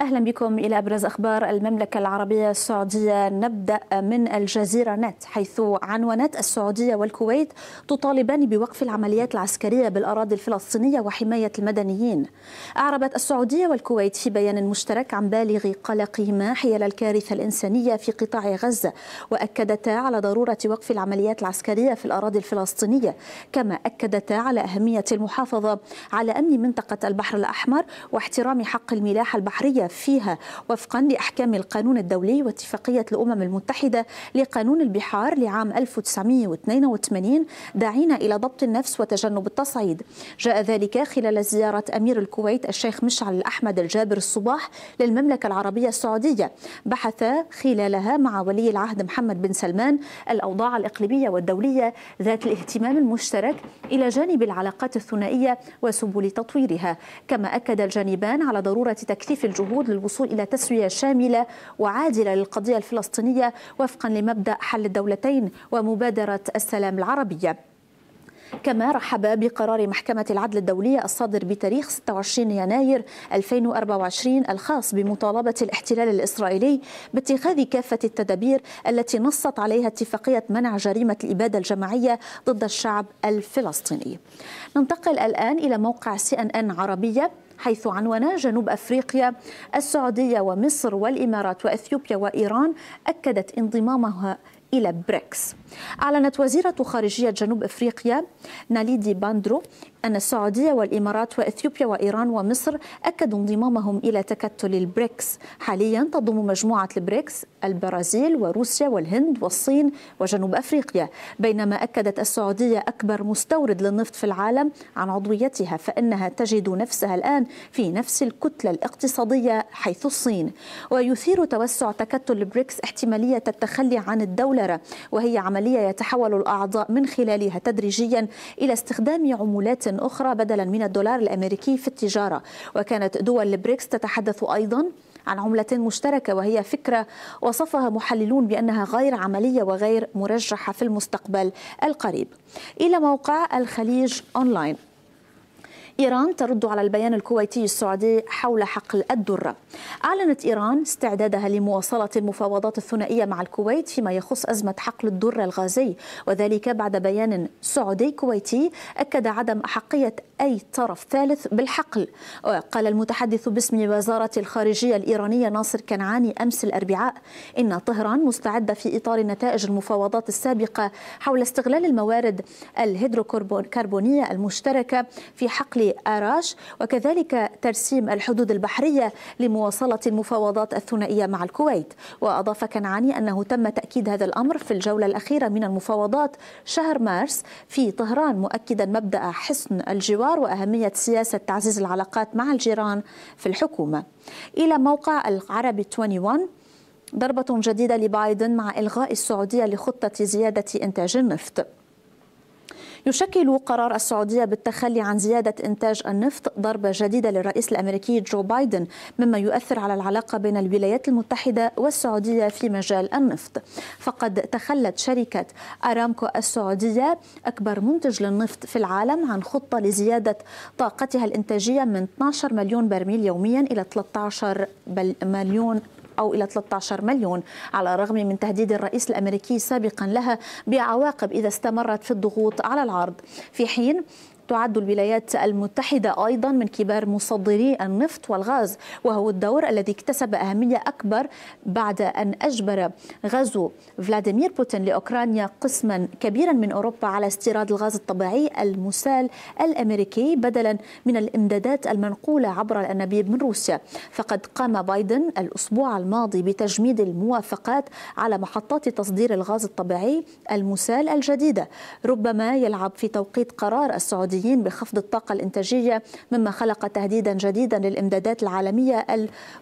أهلا بكم إلى أبرز أخبار المملكة العربية السعودية نبدأ من الجزيرة نت حيث عنونت السعودية والكويت تطالبان بوقف العمليات العسكرية بالأراضي الفلسطينية وحماية المدنيين أعربت السعودية والكويت في بيان مشترك عن بالغ قلقهما حيال الكارثة الإنسانية في قطاع غزة وأكدتا على ضرورة وقف العمليات العسكرية في الأراضي الفلسطينية كما أكدتا على أهمية المحافظة على أمن منطقة البحر الأحمر واحترام حق الملاحة البحرية فيها وفقا لأحكام القانون الدولي واتفاقية الأمم المتحدة لقانون البحار لعام 1982 داعين إلى ضبط النفس وتجنب التصعيد جاء ذلك خلال زيارة أمير الكويت الشيخ مشعل الأحمد الجابر الصباح للمملكة العربية السعودية بحث خلالها مع ولي العهد محمد بن سلمان الأوضاع الإقليمية والدولية ذات الاهتمام المشترك إلى جانب العلاقات الثنائية وسبل تطويرها كما أكد الجانبان على ضرورة تكثيف الجهود الجهود للوصول إلى تسوية شاملة وعادلة للقضية الفلسطينية وفقا لمبدأ حل الدولتين ومبادرة السلام العربية كما رحب بقرار محكمة العدل الدولية الصادر بتاريخ 26 يناير 2024 الخاص بمطالبة الاحتلال الإسرائيلي باتخاذ كافة التدابير التي نصت عليها اتفاقية منع جريمة الإبادة الجماعية ضد الشعب الفلسطيني ننتقل الآن إلى موقع سي أن أن عربية حيث عنونا جنوب افريقيا السعوديه ومصر والامارات واثيوبيا وايران اكدت انضمامها إلى بريكس أعلنت وزيرة خارجية جنوب أفريقيا ناليدي باندرو أن السعودية والإمارات وإثيوبيا وإيران ومصر أكدوا انضمامهم إلى تكتل البريكس حاليا تضم مجموعة البريكس البرازيل وروسيا والهند والصين وجنوب أفريقيا بينما أكدت السعودية أكبر مستورد للنفط في العالم عن عضويتها فإنها تجد نفسها الآن في نفس الكتلة الاقتصادية حيث الصين ويثير توسع تكتل البريكس احتمالية التخلي عن الدولرة وهي عملية يتحول الأعضاء من خلالها تدريجيا إلى استخدام عمولات أخرى بدلا من الدولار الأمريكي في التجارة وكانت دول البريكس تتحدث أيضا عن عملة مشتركة وهي فكرة وصفها محللون بأنها غير عملية وغير مرجحة في المستقبل القريب إلى موقع الخليج أونلاين إيران ترد على البيان الكويتي السعودي حول حقل الدرة أعلنت إيران استعدادها لمواصلة المفاوضات الثنائية مع الكويت فيما يخص أزمة حقل الدرة الغازي وذلك بعد بيان سعودي كويتي أكد عدم أحقية أي طرف ثالث بالحقل وقال المتحدث باسم وزارة الخارجية الإيرانية ناصر كنعاني أمس الأربعاء إن طهران مستعدة في إطار نتائج المفاوضات السابقة حول استغلال الموارد الهيدروكربونية المشتركة في حقل آراش وكذلك ترسيم الحدود البحرية لمواصلة المفاوضات الثنائية مع الكويت وأضاف كنعاني أنه تم تأكيد هذا الأمر في الجولة الأخيرة من المفاوضات شهر مارس في طهران مؤكدا مبدأ حسن الجوار وأهمية سياسة تعزيز العلاقات مع الجيران في الحكومة إلى موقع العربي 21 ضربة جديدة لبايدن مع إلغاء السعودية لخطة زيادة إنتاج النفط يشكل قرار السعودية بالتخلي عن زيادة إنتاج النفط ضربة جديدة للرئيس الأمريكي جو بايدن مما يؤثر على العلاقة بين الولايات المتحدة والسعودية في مجال النفط فقد تخلت شركة أرامكو السعودية أكبر منتج للنفط في العالم عن خطة لزيادة طاقتها الإنتاجية من 12 مليون برميل يوميا إلى 13 مليون أو إلى 13 مليون على الرغم من تهديد الرئيس الأمريكي سابقا لها بعواقب إذا استمرت في الضغوط على العرض في حين تعد الولايات المتحدة أيضا من كبار مصدري النفط والغاز وهو الدور الذي اكتسب أهمية أكبر بعد أن أجبر غزو فلاديمير بوتين لأوكرانيا قسما كبيرا من أوروبا على استيراد الغاز الطبيعي المسال الأمريكي بدلا من الإمدادات المنقولة عبر الأنابيب من روسيا فقد قام بايدن الأسبوع الماضي بتجميد الموافقات على محطات تصدير الغاز الطبيعي المسال الجديدة ربما يلعب في توقيت قرار السعودية الاقتصاديين بخفض الطاقة الإنتاجية مما خلق تهديدا جديدا للإمدادات العالمية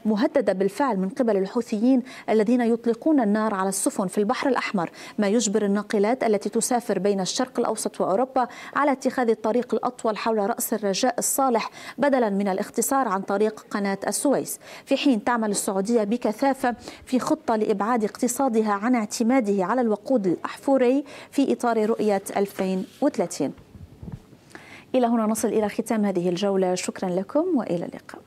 المهددة بالفعل من قبل الحوثيين الذين يطلقون النار على السفن في البحر الأحمر ما يجبر الناقلات التي تسافر بين الشرق الأوسط وأوروبا على اتخاذ الطريق الأطول حول رأس الرجاء الصالح بدلا من الاختصار عن طريق قناة السويس في حين تعمل السعودية بكثافة في خطة لإبعاد اقتصادها عن اعتماده على الوقود الأحفوري في إطار رؤية 2030 إلى هنا نصل إلى ختام هذه الجولة شكرا لكم وإلى اللقاء